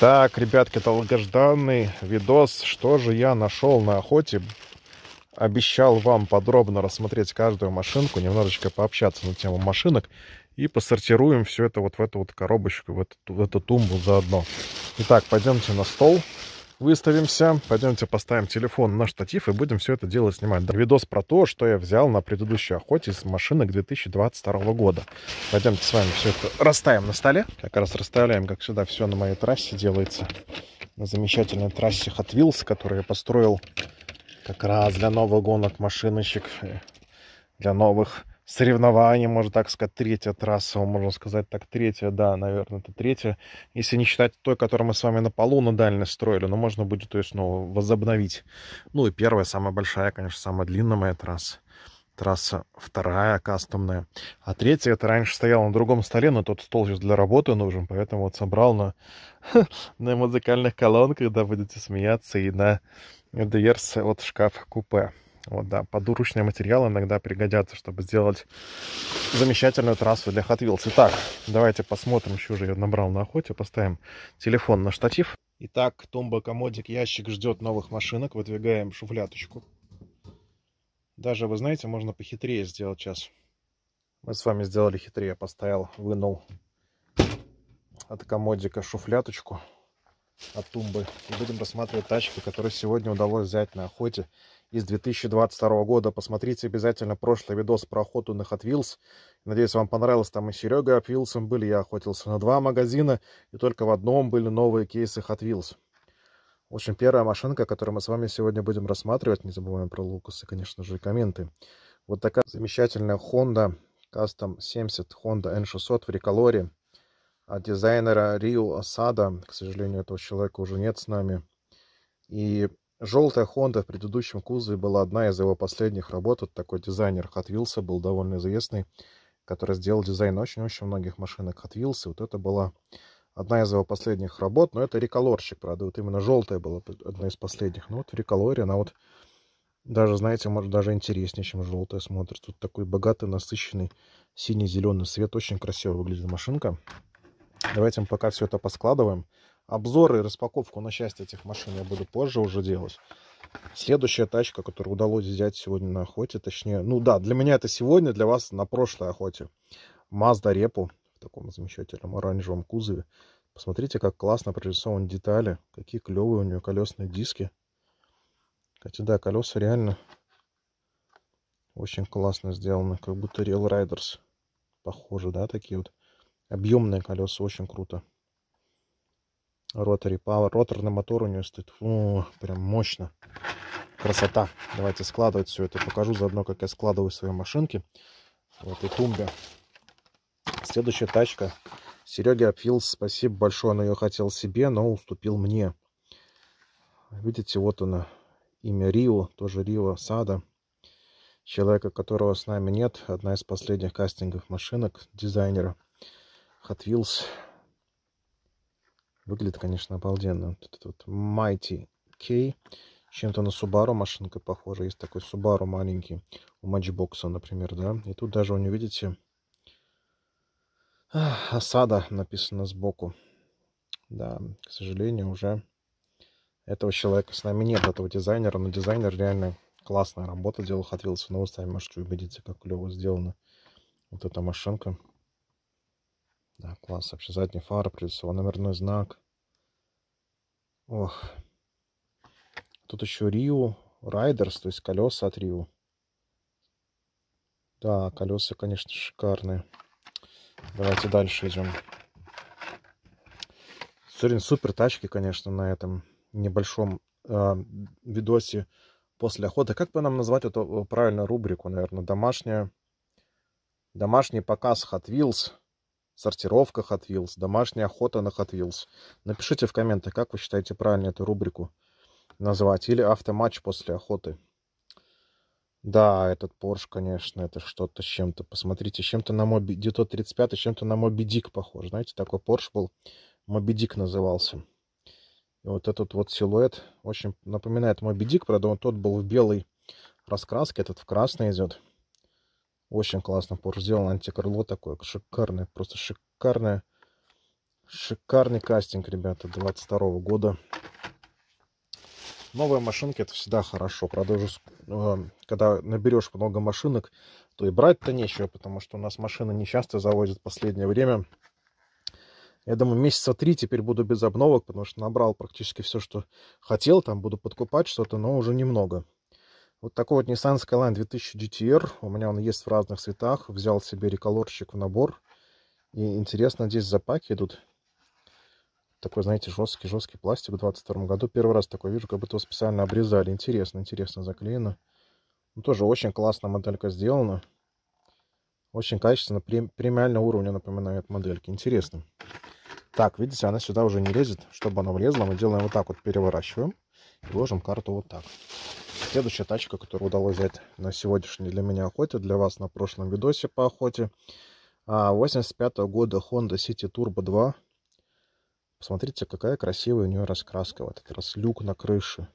Так, ребятки, долгожданный видос. Что же я нашел на охоте? Обещал вам подробно рассмотреть каждую машинку, немножечко пообщаться на тему машинок. И посортируем все это вот в эту вот коробочку, в эту, в эту тумбу заодно. Итак, пойдемте на стол выставимся. Пойдемте поставим телефон на штатив и будем все это дело снимать. Видос про то, что я взял на предыдущей охоте из машинок 2022 года. Пойдемте с вами все это расставим на столе. Как раз расставляем, как всегда, все на моей трассе делается. На замечательной трассе Hot Wheels, которую я построил как раз для новых гонок машиночек, э, для новых Соревнование, можно так сказать, третья трасса, можно сказать так, третья, да, наверное, это третья, если не считать той, которую мы с вами на полу на дальность строили, но ну, можно будет, то есть, ну, возобновить. Ну и первая, самая большая, конечно, самая длинная моя трасса. Трасса вторая, кастомная. А третья, это раньше стояла на другом столе, но тот стол сейчас для работы нужен, поэтому вот собрал на, на музыкальных колонках, да, будете смеяться, и на ДРС вот шкаф-купе. Вот, да, подурочные материалы иногда пригодятся, чтобы сделать замечательную трассу для Hot Wheels. Итак, давайте посмотрим, что же я набрал на охоте. Поставим телефон на штатив. Итак, тумба, комодик, ящик ждет новых машинок. Выдвигаем шуфляточку. Даже, вы знаете, можно похитрее сделать сейчас. Мы с вами сделали хитрее. Поставил, вынул от комодика шуфляточку от тумбы. И будем рассматривать тачки, которые сегодня удалось взять на охоте из 2022 года. Посмотрите обязательно прошлый видос про охоту на Hot Wheels. Надеюсь, вам понравилось. Там и Серега Апвилсом были. Я охотился на два магазина, и только в одном были новые кейсы Hot Wheels. В общем, первая машинка, которую мы с вами сегодня будем рассматривать, не забываем про Лукаса, конечно же, и комменты. Вот такая замечательная Honda Custom 70 Honda N600 в реколоре от дизайнера Рио Асада. К сожалению, этого человека уже нет с нами. И Желтая Honda в предыдущем кузове была одна из его последних работ. Вот такой дизайнер Hot Wheels был довольно известный, который сделал дизайн очень-очень многих машинок Hot Wheels. вот это была одна из его последних работ, но это реколорщик, правда, вот именно желтая была одна из последних. Но ну, вот в реколоре она вот даже, знаете, может даже интереснее, чем желтая смотрится. Тут такой богатый, насыщенный синий-зеленый свет, Очень красиво выглядит машинка. Давайте мы пока все это поскладываем обзоры и распаковку на счастье этих машин я буду позже уже делать. Следующая тачка, которую удалось взять сегодня на охоте, точнее, ну да, для меня это сегодня, для вас на прошлой охоте. Mazda Репу в таком замечательном оранжевом кузове. Посмотрите, как классно прорисованы детали, какие клевые у нее колесные диски. Кстати, да, колеса реально очень классно сделаны, как будто Real Riders. Похоже, да, такие вот объемные колеса, очень круто. Rotary Power. Роторный мотор у нее стоит. Фу, прям мощно. Красота. Давайте складывать все это. Покажу заодно, как я складываю свои машинки. Вот и тумбе. Следующая тачка. Сереге Апфилс, спасибо большое. Он ее хотел себе, но уступил мне. Видите, вот она. Имя Рио, тоже Рио Сада. Человека, которого с нами нет. Одна из последних кастингов машинок дизайнера. Hot Wheels. Выглядит, конечно, обалденно. Вот этот вот Mighty K. Чем-то на Subaru машинка похожа. Есть такой Subaru маленький у Matchbox, например, да. И тут даже у него, видите, осада написано сбоку. Да, к сожалению, уже этого человека с нами нет, этого дизайнера. Но дизайнер реально классная работа делал Хотелось Wheels. Но вы сами можете убедиться, как клево сделана вот эта машинка. Да, класс, вообще задняя фара, плюс его номерной знак. Ох. Тут еще Рио Райдерс, то есть колеса от Рио. Да, колеса, конечно, шикарные. Давайте дальше идем. Сурин, супер тачки, конечно, на этом небольшом э, видосе после охоты. Как бы нам назвать эту э, правильную рубрику, наверное, домашняя? Домашний показ Hot Wheels сортировка Hot Wheels, домашняя охота на Hot Wheels. Напишите в комментах, как вы считаете правильно эту рубрику назвать. Или автоматч после охоты. Да, этот Порш конечно, это что-то с чем-то. Посмотрите, чем-то на Моби... 935, с чем-то на Моби Дик похож. Знаете, такой Порш был. Моби Дик назывался. И вот этот вот силуэт очень напоминает Моби Дик. Правда, он тот был в белой раскраске, этот в красный идет. Очень классно пор сделан антикрыло такое, шикарное, просто шикарное. Шикарный кастинг, ребята, 22 -го года. Новые машинки это всегда хорошо. Правда, э, когда наберешь много машинок, то и брать-то нечего, потому что у нас машины не часто завозят в последнее время. Я думаю, месяца три теперь буду без обновок, потому что набрал практически все, что хотел. Там буду подкупать что-то, но уже немного. Вот такой вот Nissan Skyline 2000 GTR. У меня он есть в разных цветах. Взял себе реколорщик в набор. И интересно, здесь запаки идут. Такой, знаете, жесткий-жесткий пластик в 22 году. Первый раз такой вижу, как будто его специально обрезали. Интересно, интересно заклеено. Ну, тоже очень классно моделька сделана. Очень качественно, премиального уровня напоминает модельки. Интересно. Так, видите, она сюда уже не лезет. Чтобы она влезла, мы делаем вот так вот, переворачиваем. И ложим карту вот так. Следующая тачка, которую удалось взять на сегодняшней для меня охоте, для вас на прошлом видосе по охоте. 85 а, -го года Honda City Turbo 2. Посмотрите, какая красивая у нее раскраска. Вот этот раз люк на крыше.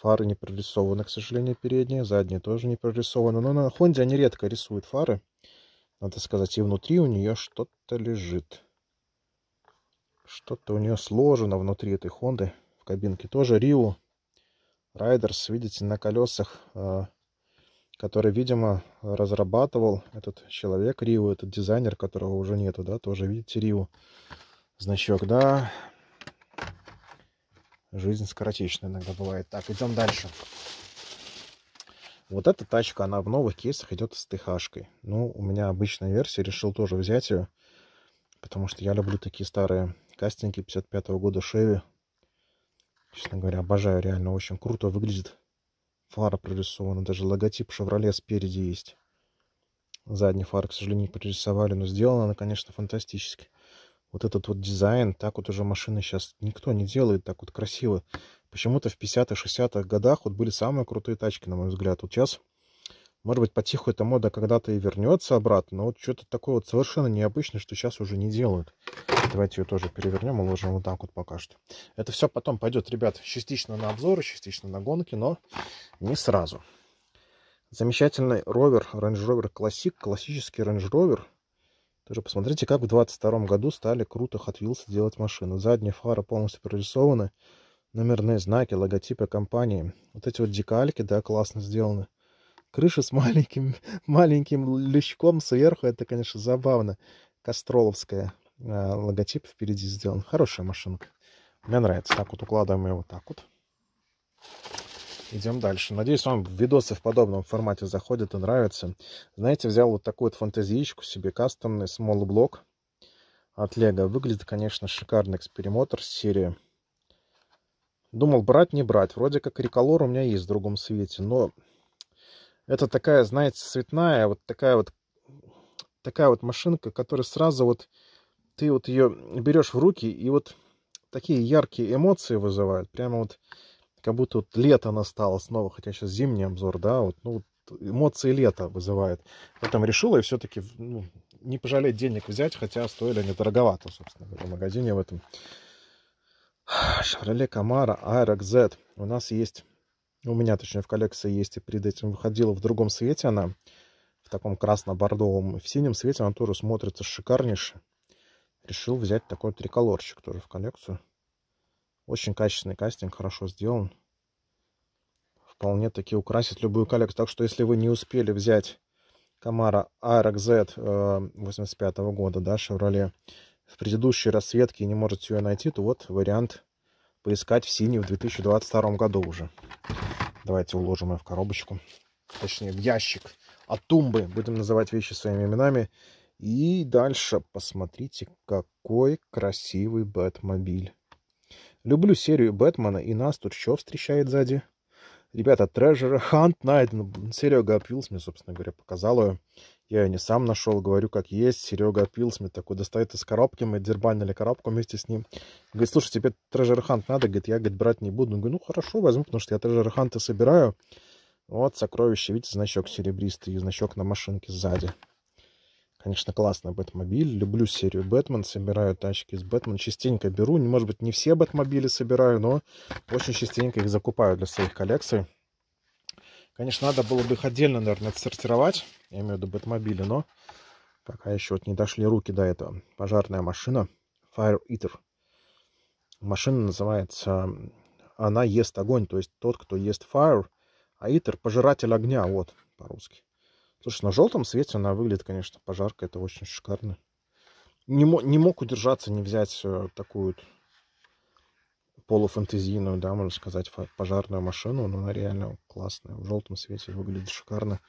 Фары не прорисованы, к сожалению, передние. Задние тоже не прорисованы. Но на Honda они редко рисуют фары. Надо сказать, и внутри у нее что-то лежит. Что-то у нее сложено внутри этой Honda. В кабинке тоже Рио Райдерс, видите, на колесах, э, который, видимо, разрабатывал этот человек Рио, этот дизайнер, которого уже нету, да, тоже, видите, Рио значок, да. Жизнь скоротечная иногда бывает. Так, идем дальше. Вот эта тачка, она в новых кейсах идет с ТХшкой. Ну, у меня обычная версия, решил тоже взять ее, потому что я люблю такие старые кастинги 55 -го года Шеви, Честно говоря, обожаю, реально очень круто выглядит. Фара прорисована, даже логотип Шевроле спереди есть. Задний фар, к сожалению, не прорисовали, но сделана она, конечно, фантастически. Вот этот вот дизайн, так вот уже машины сейчас никто не делает так вот красиво. Почему-то в 50-60-х годах вот были самые крутые тачки, на мой взгляд. Вот сейчас, может быть, потиху эта мода когда-то и вернется обратно, но вот что-то такое вот совершенно необычное, что сейчас уже не делают. Давайте ее тоже перевернем, уложим вот так вот пока что. Это все потом пойдет, ребят, частично на обзоры, частично на гонки, но не сразу. Замечательный ровер, Range Rover Classic, классический Range Rover. Тоже посмотрите, как в 22 году стали круто Hot Wheels делать машину. Задние фары полностью прорисованы, номерные знаки, логотипы компании. Вот эти вот декальки, да, классно сделаны. Крыша с маленьким, маленьким лючком сверху, это, конечно, забавно. Костроловская. Э, логотип впереди сделан. Хорошая машинка. Мне нравится. Так вот укладываем его так вот. Идем дальше. Надеюсь, вам видосы в подобном формате заходят и нравятся. Знаете, взял вот такую вот фантазиечку себе, кастомный Small Block от Lego. Выглядит, конечно, шикарный эксперимотор серии. Думал, брать, не брать. Вроде как реколор у меня есть в другом свете, но это такая, знаете, цветная, вот такая вот такая вот машинка, которая сразу вот ты вот ее берешь в руки, и вот такие яркие эмоции вызывают. Прямо вот как будто вот лето настало снова, хотя сейчас зимний обзор, да, вот, ну, вот эмоции лета вызывает. Поэтому решила и все-таки ну, не пожалеть денег взять, хотя стоили они дороговато, собственно говоря, в магазине в этом. Шевроле Камара Aerox Z. У нас есть, у меня точнее в коллекции есть, и перед этим выходила в другом свете она, в таком красно-бордовом, в синем свете она тоже смотрится шикарнейше решил взять такой триколорчик тоже в коллекцию. Очень качественный кастинг, хорошо сделан. Вполне таки украсит любую коллекцию. Так что, если вы не успели взять Камара RXZ 85 -го года, да, шевроле в предыдущей расцветке и не можете ее найти, то вот вариант поискать в синий в 2022 году уже. Давайте уложим ее в коробочку. Точнее, в ящик от тумбы. Будем называть вещи своими именами. И дальше посмотрите, какой красивый Бэтмобиль. Люблю серию Бэтмена, и нас тут еще встречает сзади. Ребята, Treasure Hunt найден. Серега Апилсмит, собственно говоря, показал ее. Я ее не сам нашел, говорю, как есть. Серега Апилсмит такой достает из коробки, мы дербанили коробку вместе с ним. Говорит, слушай, тебе Treasure Hunt надо? Говорит, я, говорит, брать не буду. говорю, ну хорошо, возьму, потому что я Treasure Hunt и собираю. Вот сокровище, видите, значок серебристый, значок на машинке сзади. Конечно, классный Бэтмобиль. Люблю серию Бэтмен, собираю тачки из Бэтмен. Частенько беру, не может быть, не все Бэтмобили собираю, но очень частенько их закупаю для своих коллекций. Конечно, надо было бы их отдельно, наверное, отсортировать. Я имею в виду Бэтмобили, но пока еще вот не дошли руки до этого. Пожарная машина Fire Eater. Машина называется... Она ест огонь, то есть тот, кто ест fire, а eater — пожиратель огня, вот по-русски. Слушай, на желтом свете она выглядит, конечно, пожарка. Это очень шикарно. Не, не мог удержаться, не взять э, такую полуфэнтезийную, да, можно сказать, пожарную машину, но она реально классная. В желтом свете выглядит шикарно.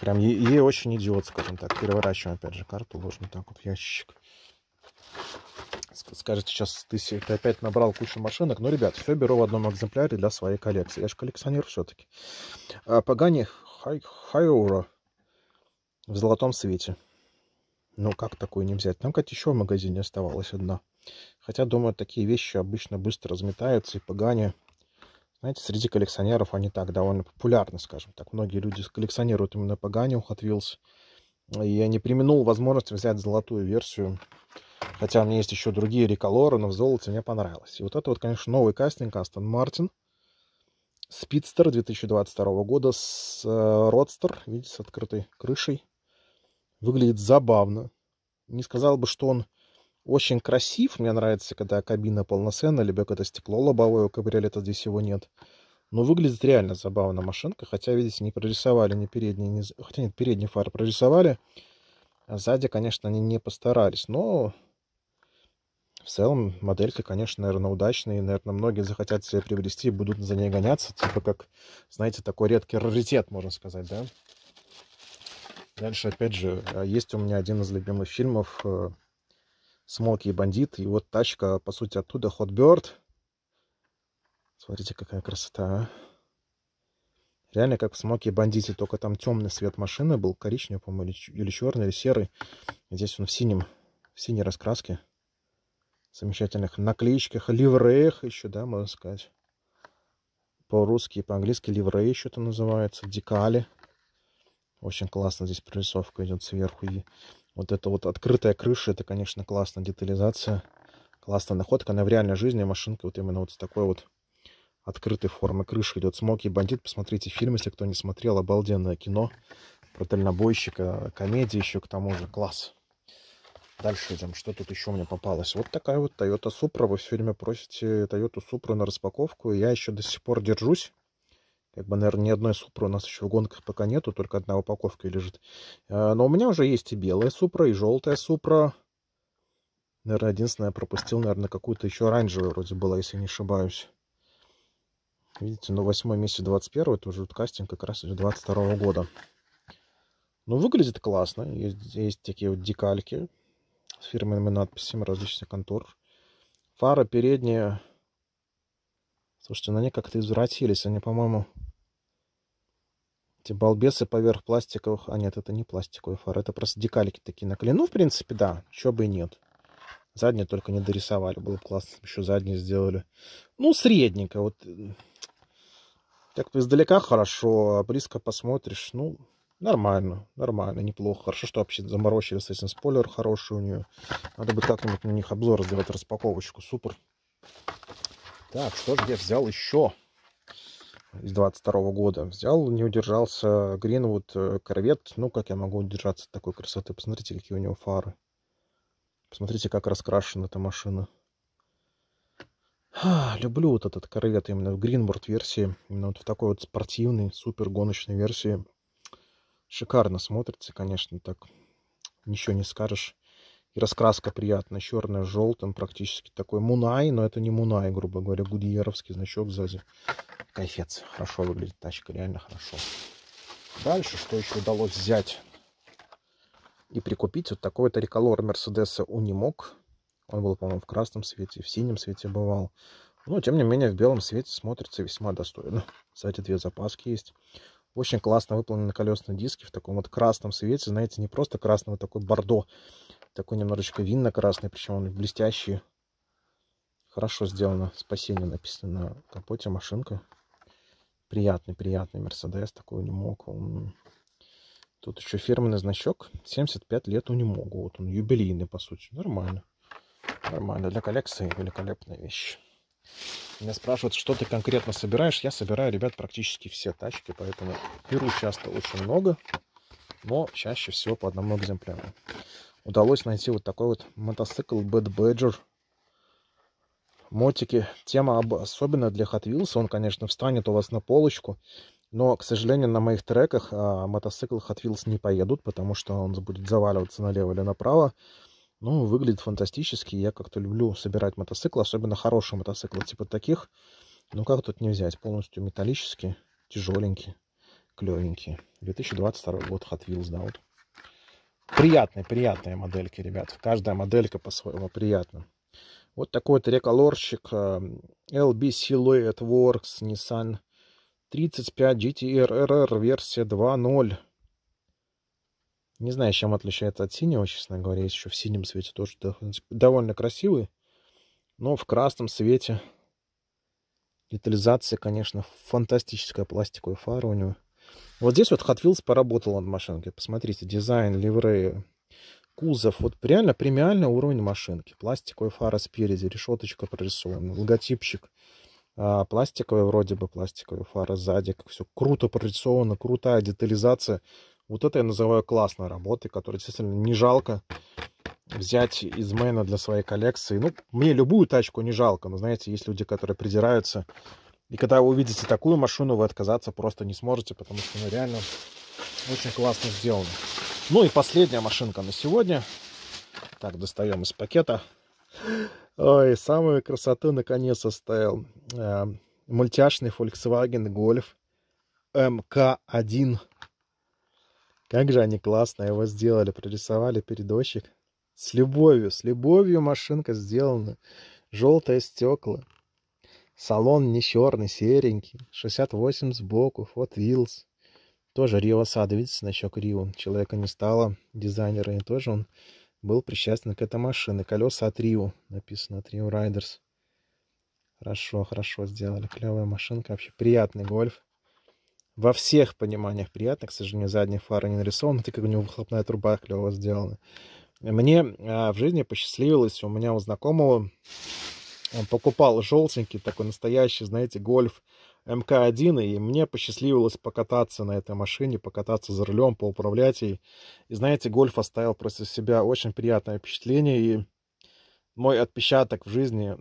Прям ей, ей очень идет, скажем так. Переворачиваем, опять же, карту, ложим так вот в ящик. Скажете, сейчас ты, ты опять набрал кучу машинок. Но, ну, ребят, все беру в одном экземпляре для своей коллекции. Я же коллекционер все-таки. А, Пагани Хай, в золотом свете. Ну, как такое не взять? Там, кстати, еще в магазине оставалась одна. Хотя, думаю, такие вещи обычно быстро разметаются и погане. Знаете, среди коллекционеров они так довольно популярны, скажем так. Многие люди коллекционируют именно погане у Hot Wheels. И я не применил возможность взять золотую версию. Хотя у меня есть еще другие реколоры, но в золоте мне понравилось. И вот это вот, конечно, новый кастинг Астон Мартин. Спидстер 2022 года с э, Родстер, видите, с открытой крышей. Выглядит забавно. Не сказал бы, что он очень красив. Мне нравится, когда кабина полноценная, либо когда стекло лобовое, у кабриолета здесь его нет. Но выглядит реально забавно машинка, хотя, видите, не прорисовали ни передние, ни... хотя нет, передние фары прорисовали. А сзади, конечно, они не постарались, но в целом моделька, конечно, наверное, удачная, и, наверное, многие захотят себе приобрести и будут за ней гоняться, типа как, знаете, такой редкий раритет, можно сказать, да? Дальше, опять же, э, есть у меня один из любимых фильмов э, «Смоки и бандит». И вот тачка, по сути, оттуда, Hot Bird. Смотрите, какая красота, а. Реально, как в «Смоке и бандите», только там темный свет машины был, коричневый, по-моему, или черный, или серый. Здесь он в синем, в синей раскраске. Замечательных наклеечках, ливреях еще, да, можно сказать. По-русски и по-английски ливреи еще это называется, декали. Очень классно здесь прорисовка идет сверху. И вот эта вот открытая крыша, это, конечно, классная детализация. Классная находка. Она в реальной жизни машинка вот именно вот с такой вот открытой формы крыши идет. Смоки и бандит. Посмотрите фильм, если кто не смотрел. Обалденное кино про дальнобойщика. Комедия еще к тому же. Класс. Дальше идем. Что тут еще мне попалось? Вот такая вот Toyota Supra. Вы все время просите Toyota Supra на распаковку. Я еще до сих пор держусь. Как бы, наверное, ни одной супры у нас еще в гонках пока нету, только одна упаковка лежит. А, но у меня уже есть и белая супра, и желтая супра. Наверное, единственное, я пропустил, наверное, какую-то еще оранжевую вроде была, если не ошибаюсь. Видите, ну, восьмой месяц 21 тоже вот кастинг как раз идет 22 -го года. Ну, выглядит классно. Есть, есть такие вот декальки с фирменными надписями различных контур. Фара передняя. Слушайте, на ну, ней как-то извратились. Они, по-моему, эти балбесы поверх пластиковых... А нет, это не пластиковые фары, это просто декалики такие наклеены. Ну, в принципе, да, Чего бы и нет. Задние только не дорисовали, было бы классно, еще задние сделали. Ну, средненько, вот так э, издалека хорошо, а близко посмотришь, ну, нормально, нормально, неплохо. Хорошо, что вообще заморочили с спойлер хороший у нее. Надо бы как-нибудь на них обзор сделать, распаковочку, супер. Так, что же я взял еще? из 22 года. Взял, не удержался Гринвуд э, корвет. Ну, как я могу удержаться от такой красоты? Посмотрите, какие у него фары. Посмотрите, как раскрашена эта машина. А, люблю вот этот корвет именно в Гринборд версии. Именно вот в такой вот спортивной, супер гоночной версии. Шикарно смотрится, конечно, так ничего не скажешь. И раскраска приятная, черная с желтым, практически такой мунай, но это не мунай, грубо говоря, гудиеровский значок сзади. Кайфец, хорошо выглядит тачка, реально хорошо. Дальше, что еще удалось взять и прикупить, вот такой вот реколор Мерседеса Унимок. Он был, по-моему, в красном свете, в синем свете бывал. Но, тем не менее, в белом свете смотрится весьма достойно. Кстати, две запаски есть. Очень классно выполнены колесные диски в таком вот красном свете. Знаете, не просто красного, а такой бордо такой немножечко винно-красный, причем он блестящий. Хорошо сделано. Спасение написано на капоте, машинка. Приятный, приятный Мерседес. Такого не мог. Тут еще фирменный значок. 75 лет у не могу. Вот он юбилейный, по сути. Нормально. Нормально. Для коллекции великолепная вещь. Меня спрашивают, что ты конкретно собираешь. Я собираю, ребят, практически все тачки, поэтому беру часто очень много, но чаще всего по одному экземпляру удалось найти вот такой вот мотоцикл Bad Badger. Мотики. Тема об... особенно для Hot Wheels. Он, конечно, встанет у вас на полочку. Но, к сожалению, на моих треках а, мотоциклы Hot Wheels не поедут, потому что он будет заваливаться налево или направо. Ну, выглядит фантастически. Я как-то люблю собирать мотоциклы, особенно хорошие мотоциклы типа таких. Ну, как тут не взять? Полностью металлические, тяжеленькие, клевенькие. 2022 год Hot Wheels, да, вот. Приятные, приятные модельки, ребят. Каждая моделька по-своему приятна. Вот такой вот реколорщик э, LB Silhouette Works Nissan 35 GTR RR версия 2.0. Не знаю, чем отличается от синего, честно говоря. Есть еще в синем свете тоже довольно красивый. Но в красном свете детализация, конечно, фантастическая пластиковая фара у него. Вот здесь вот Hot Wheels поработал над машинкой. Посмотрите, дизайн, ливрея, кузов. Вот реально премиальный уровень машинки. Пластиковая фара спереди, решеточка прорисована, логотипчик. А, пластиковая вроде бы, пластиковая фара сзади. Как все круто прорисовано, крутая детализация. Вот это я называю классной работой, которую действительно не жалко взять из мейна для своей коллекции. Ну, мне любую тачку не жалко, но знаете, есть люди, которые придираются и когда вы увидите такую машину, вы отказаться просто не сможете, потому что она реально очень классно сделана. Ну и последняя машинка на сегодня. Так, достаем из пакета. Ой, самую красоту наконец оставил э, мультяшный Volkswagen Golf МК-1. Как же они классно его сделали, прорисовали передочек. С любовью, с любовью машинка сделана. Желтое стекла. Салон не черный, серенький. 68 сбоку, вот Wheels. Тоже Рио Сада, видите, значок Рио. Человека не стало, дизайнера и тоже он был причастен к этой машине. Колеса от Рио, написано от Рио Райдерс. Хорошо, хорошо сделали. Клевая машинка, вообще приятный гольф. Во всех пониманиях приятно, к сожалению, задняя фара не нарисована, так как у него выхлопная труба клево сделана. Мне а, в жизни посчастливилось, у меня у знакомого он покупал желтенький, такой настоящий, знаете, гольф МК-1, и мне посчастливилось покататься на этой машине, покататься за рулем, поуправлять ей. И, знаете, гольф оставил просто себя очень приятное впечатление, и мой отпечаток в жизни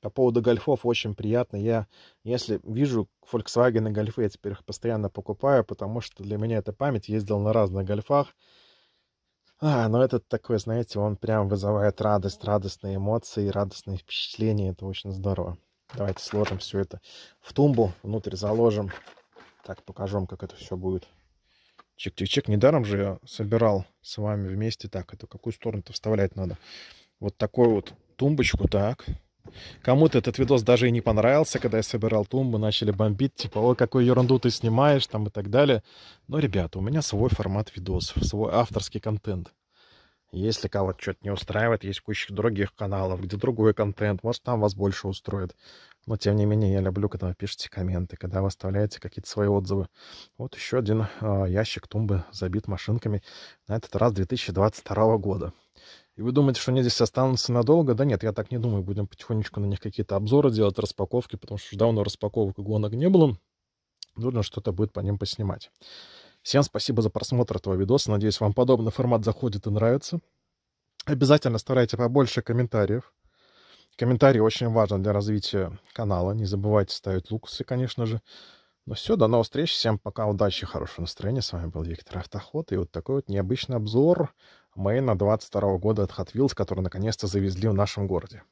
по поводу гольфов очень приятный. Я, если вижу Volkswagen и гольфы, я теперь их постоянно покупаю, потому что для меня это память. Ездил на разных гольфах, а, ну этот такой, знаете, он прям вызывает радость, радостные эмоции, радостные впечатления. Это очень здорово. Давайте сложим все это в тумбу, внутрь заложим. Так, покажу вам, как это все будет. Чик-чик-чик. Недаром же я собирал с вами вместе. Так, это какую сторону-то вставлять надо? Вот такой вот тумбочку, так. Кому-то этот видос даже и не понравился, когда я собирал тумбу, начали бомбить, типа, ой, какую ерунду ты снимаешь, там и так далее. Но, ребята, у меня свой формат видосов, свой авторский контент. Если кого-то что-то не устраивает, есть куча других каналов, где другой контент, может, там вас больше устроит. Но, тем не менее, я люблю, когда вы пишете комменты, когда вы оставляете какие-то свои отзывы. Вот еще один э, ящик тумбы забит машинками, на этот раз 2022 года. И вы думаете, что они здесь останутся надолго? Да нет, я так не думаю. Будем потихонечку на них какие-то обзоры делать, распаковки, потому что давно распаковок и гонок не было. Нужно что-то будет по ним поснимать. Всем спасибо за просмотр этого видоса. Надеюсь, вам подобный формат заходит и нравится. Обязательно старайте побольше комментариев. Комментарии очень важны для развития канала. Не забывайте ставить лукусы, конечно же. Ну все, до новых встреч. Всем пока, удачи, хорошего настроения. С вами был Виктор Автоход. И вот такой вот необычный обзор Мэйна 22 года от Hot Wheels, который наконец-то завезли в нашем городе.